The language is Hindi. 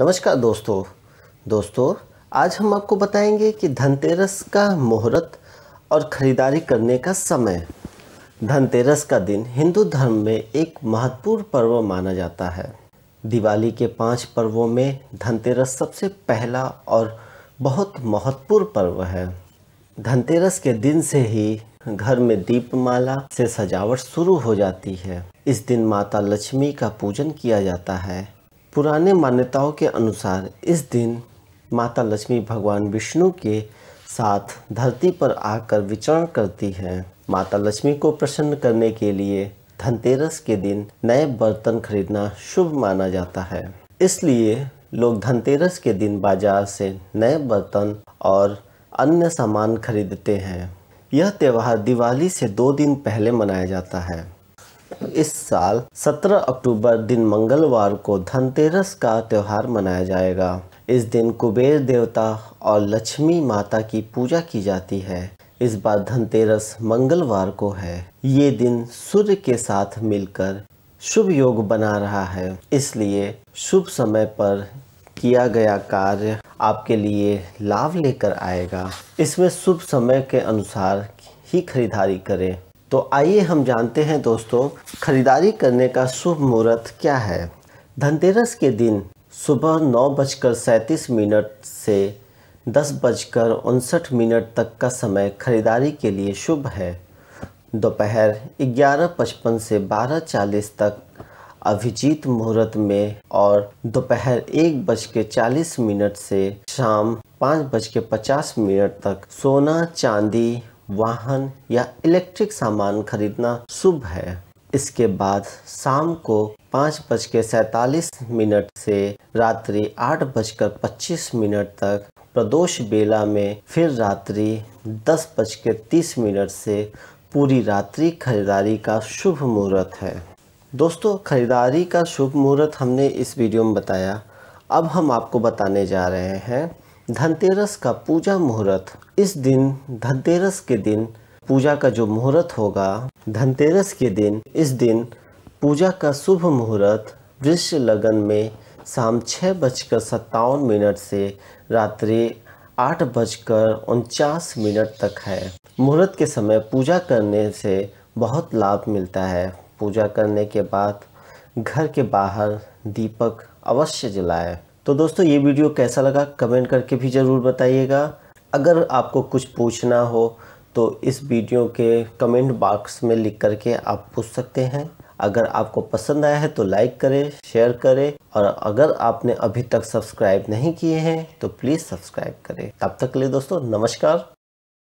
नमस्कार दोस्तों दोस्तों आज हम आपको बताएंगे कि धनतेरस का मुहूर्त और ख़रीदारी करने का समय धनतेरस का दिन हिंदू धर्म में एक महत्वपूर्ण पर्व माना जाता है दिवाली के पांच पर्वों में धनतेरस सबसे पहला और बहुत महत्वपूर्ण पर्व है धनतेरस के दिन से ही घर में दीपमाला से सजावट शुरू हो जाती है इस दिन माता लक्ष्मी का पूजन किया जाता है पुराने मान्यताओं के अनुसार इस दिन माता लक्ष्मी भगवान विष्णु के साथ धरती पर आकर विचरण करती हैं माता लक्ष्मी को प्रसन्न करने के लिए धनतेरस के दिन नए बर्तन खरीदना शुभ माना जाता है इसलिए लोग धनतेरस के दिन बाजार से नए बर्तन और अन्य सामान खरीदते हैं यह त्यौहार दिवाली से दो दिन पहले मनाया जाता है इस साल 17 अक्टूबर दिन मंगलवार को धनतेरस का त्यौहार मनाया जाएगा इस दिन कुबेर देवता और लक्ष्मी माता की पूजा की जाती है इस बार धनतेरस मंगलवार को है ये दिन सूर्य के साथ मिलकर शुभ योग बना रहा है इसलिए शुभ समय पर किया गया कार्य आपके लिए लाभ लेकर आएगा इसमें शुभ समय के अनुसार ही खरीदारी करें तो आइए हम जानते हैं दोस्तों खरीदारी करने का शुभ मुहूर्त क्या है धनतेरस के दिन सुबह नौ बजकर सैंतीस मिनट से दस बजकर उनसठ मिनट तक का समय खरीदारी के लिए शुभ है दोपहर ग्यारह पचपन से बारह चालीस तक अभिजीत मुहूर्त में और दोपहर एक बज के चालीस मिनट से शाम पाँच बज के पचास मिनट तक सोना चांदी वाहन या इलेक्ट्रिक सामान खरीदना शुभ है इसके बाद शाम को पाँच बज के मिनट से रात्रि आठ बजकर पच्चीस मिनट तक प्रदोष बेला में फिर रात्रि दस बज के तीस मिनट से पूरी रात्रि खरीदारी का शुभ मुहूर्त है दोस्तों खरीदारी का शुभ मुहूर्त हमने इस वीडियो में बताया अब हम आपको बताने जा रहे हैं धनतेरस का पूजा मुहूर्त इस दिन धनतेरस के दिन पूजा का जो मुहूर्त होगा धनतेरस के दिन इस दिन पूजा का शुभ मुहूर्त वृक्ष लगन में शाम छः बजकर सत्तावन मिनट से रात्रि आठ बजकर उनचास मिनट तक है मुहूर्त के समय पूजा करने से बहुत लाभ मिलता है पूजा करने के बाद घर के बाहर दीपक अवश्य जलाएं तो दोस्तों ये वीडियो कैसा लगा कमेंट करके भी ज़रूर बताइएगा अगर आपको कुछ पूछना हो तो इस वीडियो के कमेंट बॉक्स में लिख करके आप पूछ सकते हैं अगर आपको पसंद आया है तो लाइक करें शेयर करें और अगर आपने अभी तक सब्सक्राइब नहीं किए हैं तो प्लीज़ सब्सक्राइब करें तब तक के लिए दोस्तों नमस्कार